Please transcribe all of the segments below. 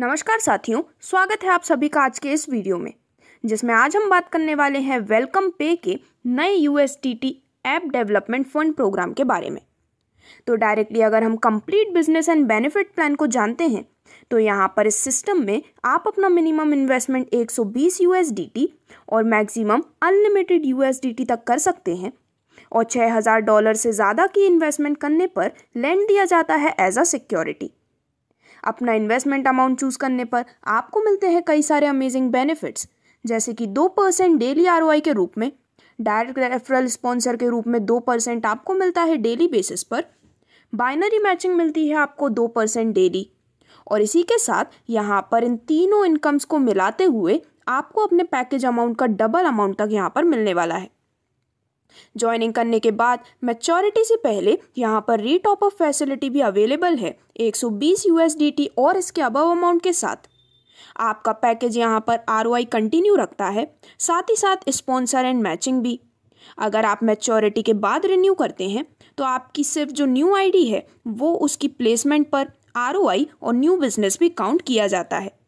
नमस्कार साथियों स्वागत है आप सभी का आज के इस वीडियो में जिसमें आज हम बात करने वाले हैं वेलकम पे के नए U app development fund program के बारे में तो डायरेक्टली अगर हम complete business and benefit plan को जानते हैं तो यहाँ पर इस सिस्टम में आप अपना मिनिमम इन्वेस्टमेंट 120 यूएसडीटी और मैक्सिमम अनलिमिटेड यूएसडीटी तक कर सकते हैं और 6000 डॉलर से ज़्यादा की इन्वेस्टमेंट करने पर लैंड दिया जाता है एज अ सिक्योरिटी अपना इन्वेस्टमेंट अमाउंट चूज़ करने पर आपको मिलते हैं कई सारे अमेजिंग बेनिफिट्स जैसे कि दो परसेंट डेली आर के रूप में डायरेक्ट रेफरल स्पॉन्सर के रूप में दो परसेंट आपको मिलता है डेली बेसिस पर बाइनरी मैचिंग मिलती है आपको दो परसेंट डेली और इसी के साथ यहाँ पर इन तीनों इनकम्स को मिलाते हुए आपको अपने पैकेज अमाउंट का डबल अमाउंट तक यहाँ पर मिलने वाला है ज्वाइनिंग करने के बाद मैच्योरिटी से पहले यहाँ पर रीटॉप अप फैसिलिटी भी अवेलेबल है 120 टी और इसके अबव अमाउंट के साथ आपका पैकेज यहाँ पर आर कंटिन्यू रखता है साथ ही साथ स्पॉन्सर एंड मैचिंग भी अगर आप मैच्योरिटी के बाद रिन्यू करते हैं तो आपकी सिर्फ जो न्यू आईडी है वो उसकी प्लेसमेंट पर आर और न्यू बिजनेस भी काउंट किया जाता है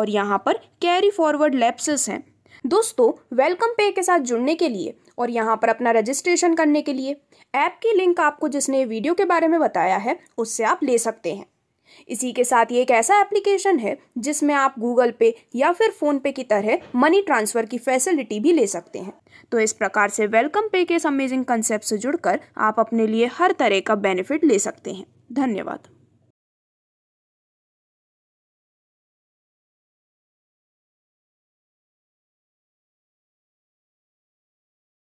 और यहाँ पर कैरी फॉरवर्ड लैप्सेस हैं दोस्तों वेलकम पे के साथ जुड़ने के लिए और यहाँ पर अपना रजिस्ट्रेशन करने के लिए ऐप की लिंक आपको जिसने वीडियो के बारे में बताया है उससे आप ले सकते हैं इसी के साथ ये एक ऐसा एप्लीकेशन है जिसमें आप गूगल पे या फिर फ़ोन पे की तरह मनी ट्रांसफ़र की फैसिलिटी भी ले सकते हैं तो इस प्रकार से वेलकम पे के इस अमेजिंग कंसेप्ट से जुड़कर आप अपने लिए हर तरह का बेनिफिट ले सकते हैं धन्यवाद